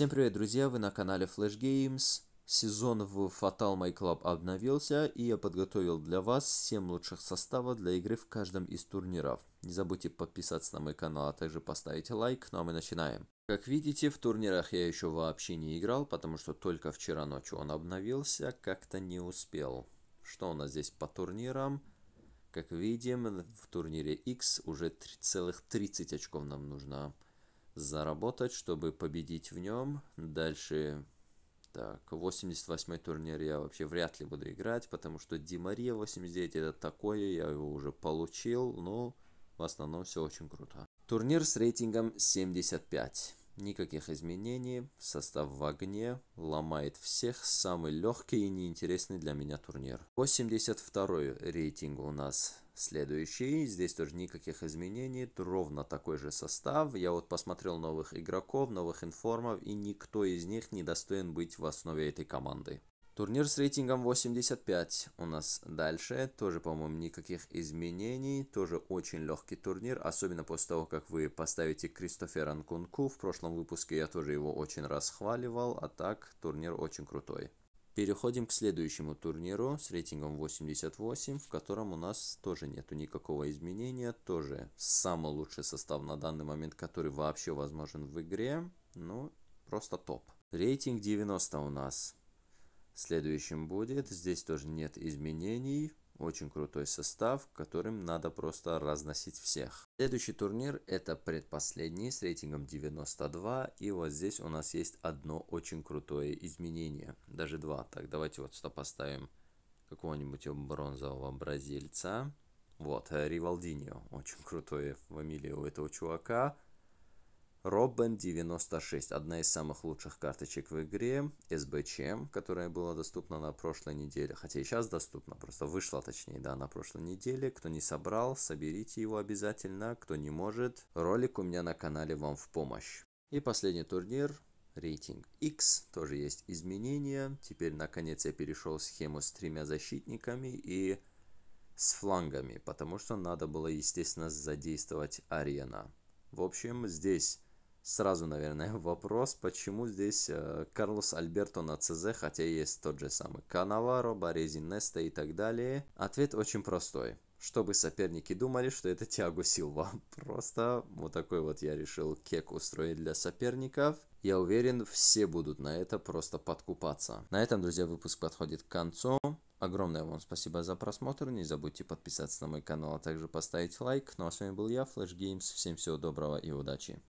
Всем привет, друзья! Вы на канале Flash Games. Сезон в Fatal My Club обновился, и я подготовил для вас 7 лучших составов для игры в каждом из турниров. Не забудьте подписаться на мой канал, а также поставить лайк, ну а мы начинаем. Как видите, в турнирах я еще вообще не играл, потому что только вчера ночью он обновился, как-то не успел. Что у нас здесь по турнирам? Как видим, в турнире X уже целых 3,30 очков нам нужно заработать, чтобы победить в нем. Дальше, так, 88-й турнир я вообще вряд ли буду играть, потому что Димария 89 это такое, я его уже получил, но в основном все очень круто. Турнир с рейтингом 75. Никаких изменений, состав в огне, ломает всех, самый легкий и неинтересный для меня турнир. 82 рейтинг у нас следующий, здесь тоже никаких изменений, ровно такой же состав. Я вот посмотрел новых игроков, новых информов, и никто из них не достоин быть в основе этой команды. Турнир с рейтингом 85 у нас дальше. Тоже, по-моему, никаких изменений. Тоже очень легкий турнир, особенно после того, как вы поставите Кристофера Нкунку. В прошлом выпуске я тоже его очень расхваливал, а так турнир очень крутой. Переходим к следующему турниру с рейтингом 88, в котором у нас тоже нету никакого изменения. Тоже самый лучший состав на данный момент, который вообще возможен в игре. Ну, просто топ. Рейтинг 90 у нас. Следующим будет, здесь тоже нет изменений, очень крутой состав, которым надо просто разносить всех. Следующий турнир это предпоследний с рейтингом 92. И вот здесь у нас есть одно очень крутое изменение. Даже два. Так, давайте вот сюда поставим какого-нибудь бронзового бразильца. Вот, э, Ривалдиньо. Очень крутая фамилия у этого чувака. Роббен 96, одна из самых лучших карточек в игре, СБЧ, которая была доступна на прошлой неделе, хотя и сейчас доступна, просто вышла точнее, да, на прошлой неделе. Кто не собрал, соберите его обязательно, кто не может, ролик у меня на канале вам в помощь. И последний турнир, рейтинг X, тоже есть изменения. Теперь, наконец, я перешел в схему с тремя защитниками и с флангами, потому что надо было, естественно, задействовать арена. В общем, здесь Сразу, наверное, вопрос, почему здесь э, Карлос Альберто на ЦЗ, хотя есть тот же самый Канаваро, Борези Неста и так далее? Ответ очень простой чтобы соперники думали, что это Тиаго Силва. Просто вот такой вот я решил кек устроить для соперников. Я уверен, все будут на это просто подкупаться. На этом, друзья, выпуск подходит к концу. Огромное вам спасибо за просмотр. Не забудьте подписаться на мой канал, а также поставить лайк. Ну а с вами был я, Flash Games. Всем всего доброго и удачи.